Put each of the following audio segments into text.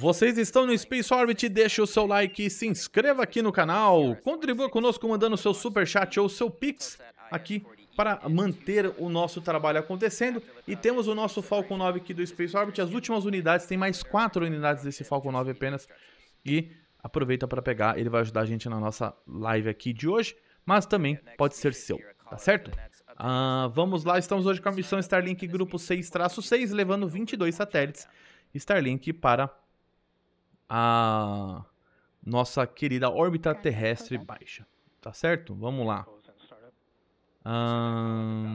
Vocês estão no Space Orbit, deixe o seu like, se inscreva aqui no canal, contribua conosco mandando seu super chat ou seu pix aqui para manter o nosso trabalho acontecendo. E temos o nosso Falcon 9 aqui do Space Orbit, as últimas unidades, tem mais quatro unidades desse Falcon 9 apenas. E aproveita para pegar, ele vai ajudar a gente na nossa live aqui de hoje, mas também pode ser seu, tá certo? Ah, vamos lá, estamos hoje com a missão Starlink Grupo 6-6, levando 22 satélites Starlink para a nossa querida órbita terrestre baixa. Tá certo? Vamos lá. Ah,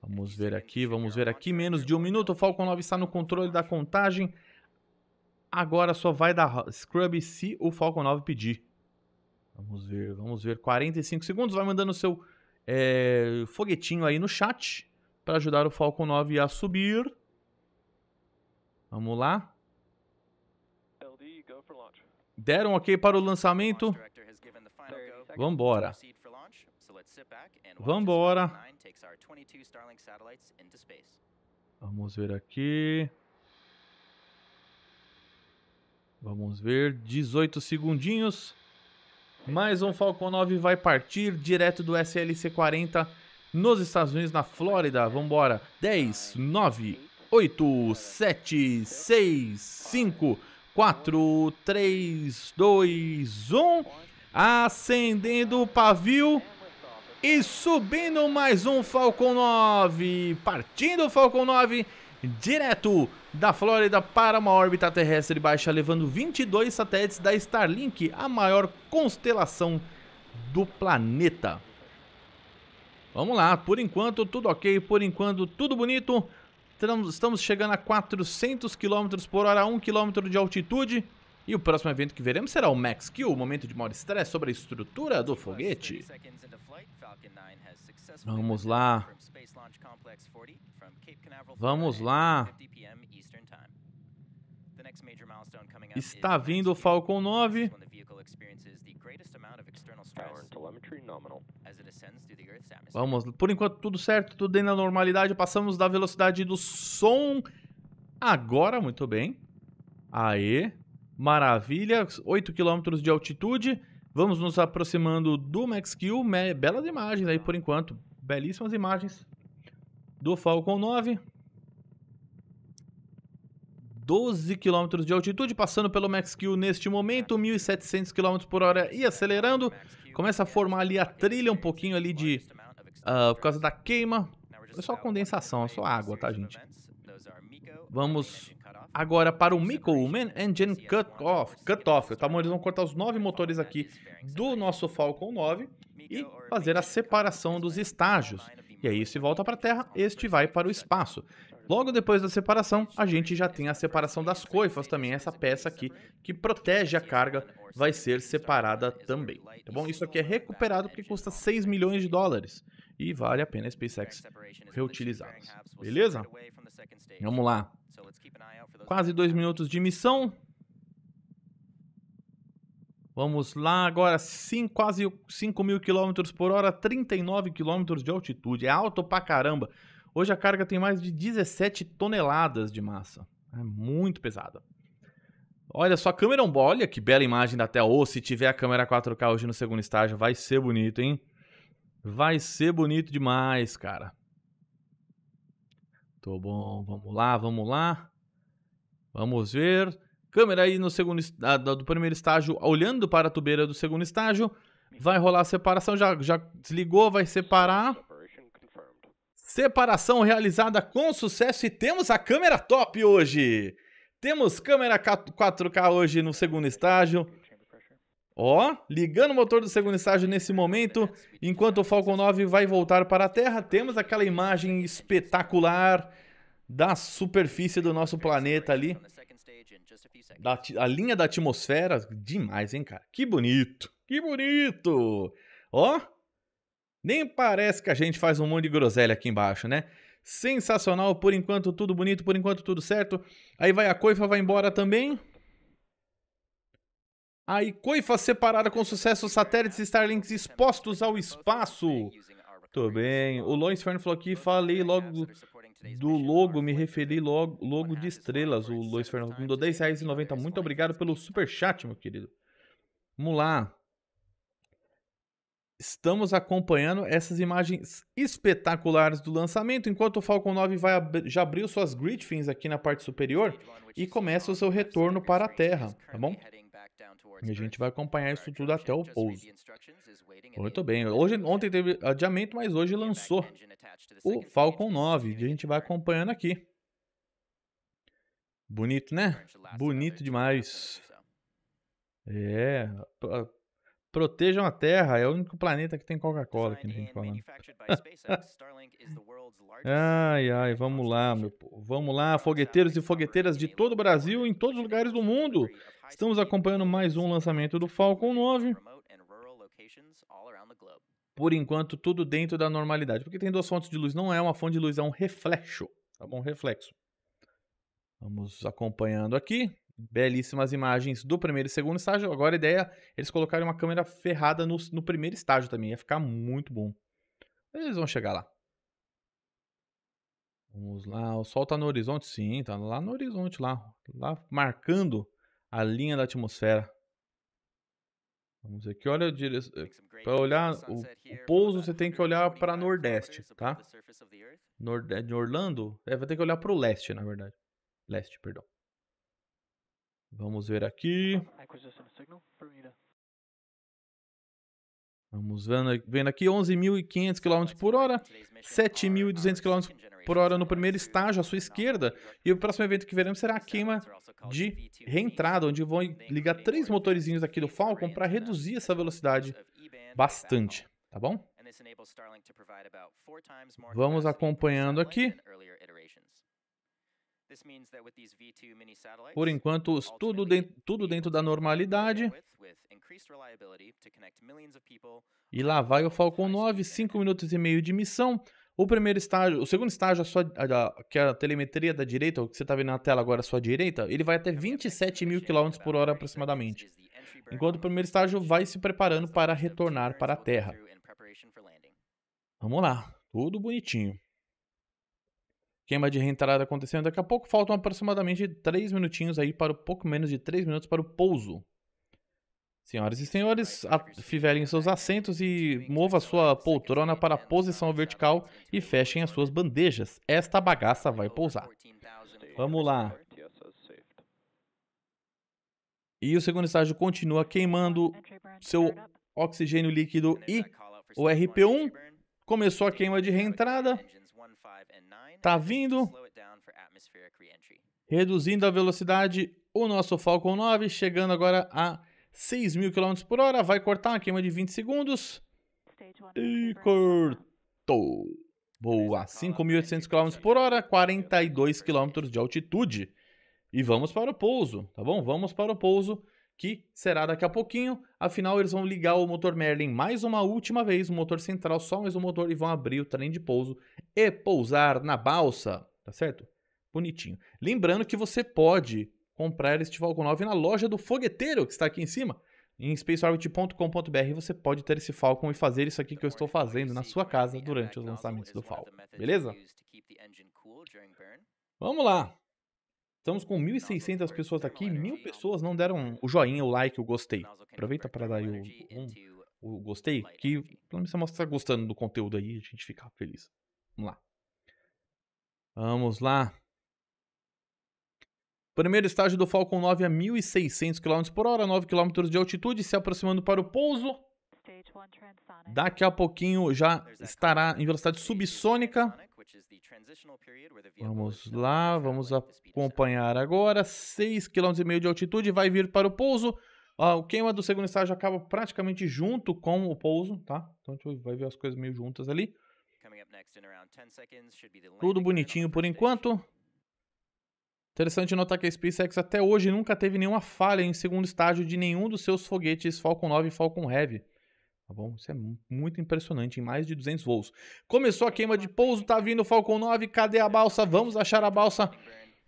vamos ver aqui, vamos ver aqui. Menos de um minuto, o Falcon 9 está no controle da contagem. Agora só vai dar scrub se o Falcon 9 pedir. Vamos ver, vamos ver. 45 segundos, vai mandando o seu é, foguetinho aí no chat para ajudar o Falcon 9 a subir. Vamos lá. Deram ok para o lançamento. Vambora. Vambora. Vamos ver aqui. Vamos ver. 18 segundinhos. Mais um Falcon 9 vai partir direto do SLC-40 nos Estados Unidos, na Flórida. Vambora. 10, 9, 8, 7, 6, 5, 4, 3, 2, 1. Acendendo o pavio e subindo mais um Falcon 9. Partindo o Falcon 9 direto da Flórida para uma órbita terrestre baixa, levando 22 satélites da Starlink, a maior constelação do planeta. Vamos lá, por enquanto tudo ok, por enquanto tudo bonito. Estamos chegando a 400 km por hora, 1 km de altitude. E o próximo evento que veremos será o Max Q, o momento de maior estresse sobre a estrutura do foguete. Vamos lá. Vamos lá. Está vindo o Falcon 9. Vamos, por enquanto tudo certo, tudo dentro da normalidade. Passamos da velocidade do som agora, muito bem. Aê. Maravilha, 8 km de altitude. Vamos nos aproximando do max Q. Belas imagens aí por enquanto. Belíssimas imagens do Falcon 9. 12 km de altitude, passando pelo max Q neste momento, 1.700 km por hora e acelerando. Começa a formar ali a trilha, um pouquinho ali de... Uh, por causa da queima. É só condensação, é só água, tá, gente? Vamos Agora, para o Mickelman Engine Cut-Off, cut -off, tá bom? Eles vão cortar os nove motores aqui do nosso Falcon 9 e fazer a separação dos estágios. E aí, se volta para a Terra, este vai para o espaço. Logo depois da separação, a gente já tem a separação das coifas também, essa peça aqui que protege a carga vai ser separada também, tá bom? Isso aqui é recuperado porque custa 6 milhões de dólares e vale a pena a SpaceX reutilizar. Beleza? Vamos lá. Quase dois minutos de missão. Vamos lá, agora sim, quase 5 mil quilômetros por hora, 39 quilômetros de altitude. É alto pra caramba. Hoje a carga tem mais de 17 toneladas de massa. É muito pesada. Olha só a câmera on é board, olha que bela imagem da tela. Ou oh, se tiver a câmera 4K hoje no segundo estágio, vai ser bonito, hein? Vai ser bonito demais, cara. Tô bom, vamos lá, vamos lá. Vamos ver. Câmera aí no segundo do primeiro estágio, olhando para a tubeira do segundo estágio. Vai rolar a separação, já, já desligou, vai separar. Separação realizada com sucesso e temos a câmera top hoje. Temos câmera 4K hoje no segundo estágio. Ó, oh, ligando o motor do segundo estágio nesse momento, enquanto o Falcon 9 vai voltar para a Terra, temos aquela imagem espetacular da superfície do nosso planeta ali. Da, a linha da atmosfera, demais, hein, cara? Que bonito, que bonito! Ó, oh, nem parece que a gente faz um monte de groselha aqui embaixo, né? Sensacional, por enquanto tudo bonito, por enquanto tudo certo. Aí vai a coifa, vai embora também. A ICOI faz separada com sucesso satélites Starlinks expostos ao espaço. Tudo bem. O Lois Fern falou aqui, falei logo do logo, me referi logo, logo de estrelas. O Lois Fern me e R$10,90. Muito obrigado pelo super chat, meu querido. Vamos lá. Estamos acompanhando essas imagens espetaculares do lançamento, enquanto o Falcon 9 vai ab já abriu suas grid fins aqui na parte superior e começa o seu retorno para a Terra, tá bom? E a gente vai acompanhar isso tudo até o pouso. Muito bem. Hoje, ontem teve adiamento, mas hoje lançou o Falcon 9. E a gente vai acompanhando aqui. Bonito, né? Bonito demais. É, Protejam a Terra, é o único planeta que tem Coca-Cola que ninguém fala. ai, ai, vamos lá, meu povo. Vamos lá, fogueteiros e fogueteiras de todo o Brasil, em todos os lugares do mundo. Estamos acompanhando mais um lançamento do Falcon 9. Por enquanto, tudo dentro da normalidade. Porque tem duas fontes de luz. Não é uma fonte de luz, é um reflexo. Tá bom? Reflexo. Vamos acompanhando aqui belíssimas imagens do primeiro e segundo estágio. Agora a ideia é eles colocarem uma câmera ferrada no, no primeiro estágio também. Ia ficar muito bom. Eles vão chegar lá. Vamos lá, o sol tá no horizonte? Sim, tá lá no horizonte, lá. Lá marcando a linha da atmosfera. Vamos aqui, olha direção. para olhar o, o, pouso você tem que olhar para nordeste, tá? Nord... De Orlando, é, vai ter que olhar para o leste, na verdade. Leste, perdão. Vamos ver aqui. Vamos vendo, vendo aqui 11.500 km por hora, 7.200 km por hora no primeiro estágio à sua esquerda. E o próximo evento que veremos será a queima de reentrada, onde vão ligar três motorizinhos aqui do Falcon para reduzir essa velocidade bastante, tá bom? Vamos acompanhando aqui. Por enquanto, tudo, de, tudo dentro da normalidade. E lá vai o Falcon 9, 5 minutos e meio de missão. O primeiro estágio, o segundo estágio, a sua, a, que é a telemetria da direita, o que você está vendo na tela agora à sua direita, ele vai até 27 mil km por hora aproximadamente. Enquanto o primeiro estágio vai se preparando para retornar para a Terra. Vamos lá, tudo bonitinho. Queima de reentrada acontecendo. Daqui a pouco faltam aproximadamente 3 minutinhos aí para o pouco menos de 3 minutos para o pouso. Senhoras e senhores, fivelem seus assentos e mova sua poltrona para a posição vertical e fechem as suas bandejas. Esta bagaça vai pousar. Vamos lá. E o segundo estágio continua queimando seu oxigênio líquido e o RP1 começou a queima de reentrada está vindo. Reduzindo a velocidade, o nosso Falcon 9, chegando agora a 6 mil km por hora. Vai cortar uma queima de 20 segundos. E cortou. Boa, 5.800 km por hora, 42 km de altitude. E vamos para o pouso, tá bom? Vamos para o pouso, que será daqui a pouquinho. Afinal, eles vão ligar o motor Merlin mais uma última vez, o motor central, só mais o motor, e vão abrir o trem de pouso e pousar na balsa, tá certo? Bonitinho. Lembrando que você pode comprar este Falcon 9 na loja do fogueteiro que está aqui em cima. Em spaceorbit.com.br você pode ter esse Falcon e fazer isso aqui que eu estou fazendo na sua casa durante os lançamentos do Falcon, beleza? Vamos lá! Estamos com 1.600 pessoas aqui, mil pessoas não deram o joinha, o like, o gostei. Aproveita para dar aí o, um, o gostei, que pelo menos você mostra tá gostando do conteúdo aí, a gente fica feliz. Vamos lá. Vamos lá. Primeiro estágio do Falcon 9 a 1.600 km por hora, 9 km de altitude, se aproximando para o pouso. Daqui a pouquinho já estará em velocidade subsônica. Vamos lá, vamos acompanhar agora. 6,5 km de altitude, vai vir para o pouso. Ah, o queima do segundo estágio acaba praticamente junto com o pouso, tá? Então a gente vai ver as coisas meio juntas ali. Tudo bonitinho por enquanto. Interessante notar que a SpaceX até hoje nunca teve nenhuma falha em segundo estágio de nenhum dos seus foguetes Falcon 9 e Falcon Heavy. Tá bom? Isso é muito impressionante, em mais de 200 voos. Começou a queima de pouso, tá vindo o Falcon 9, cadê a balsa? Vamos achar a balsa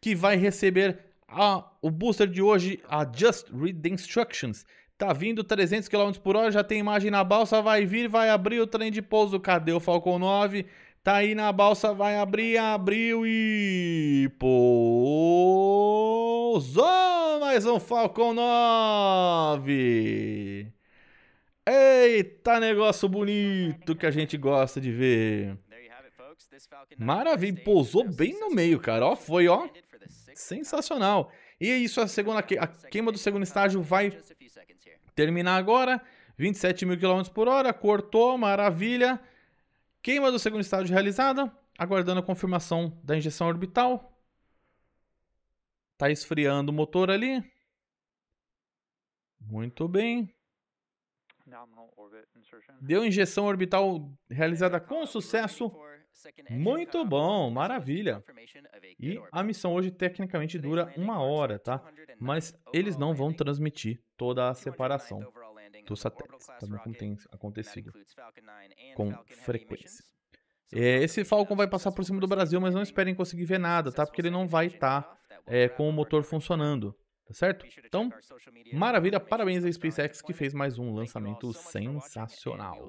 que vai receber a, o booster de hoje, a Just Read the Instructions. Tá vindo 300 km por hora, já tem imagem na balsa, vai vir, vai abrir o trem de pouso. Cadê o Falcon 9? Tá aí na balsa, vai abrir, abriu e pousou mais um Falcon 9. Eita, negócio bonito que a gente gosta de ver. Maravilha, pousou bem no meio, cara. Ó, foi, ó. Sensacional. E é isso, a, segunda, a queima do segundo tá? estágio vai terminar agora. 27 mil km por hora, cortou, maravilha. Queima do segundo estágio realizada, aguardando a confirmação da injeção orbital. Tá esfriando o motor ali. Muito bem. Deu injeção orbital realizada com sucesso. Muito bom, maravilha. E a missão hoje tecnicamente dura uma hora, tá? Mas eles não vão transmitir toda a separação dos satélites, também como tem acontecido com frequência. É, esse Falcon vai passar por cima do Brasil, mas não esperem conseguir ver nada, tá? Porque ele não vai estar tá, é, com o motor funcionando, tá certo? Então, maravilha, parabéns à SpaceX que fez mais um lançamento sensacional.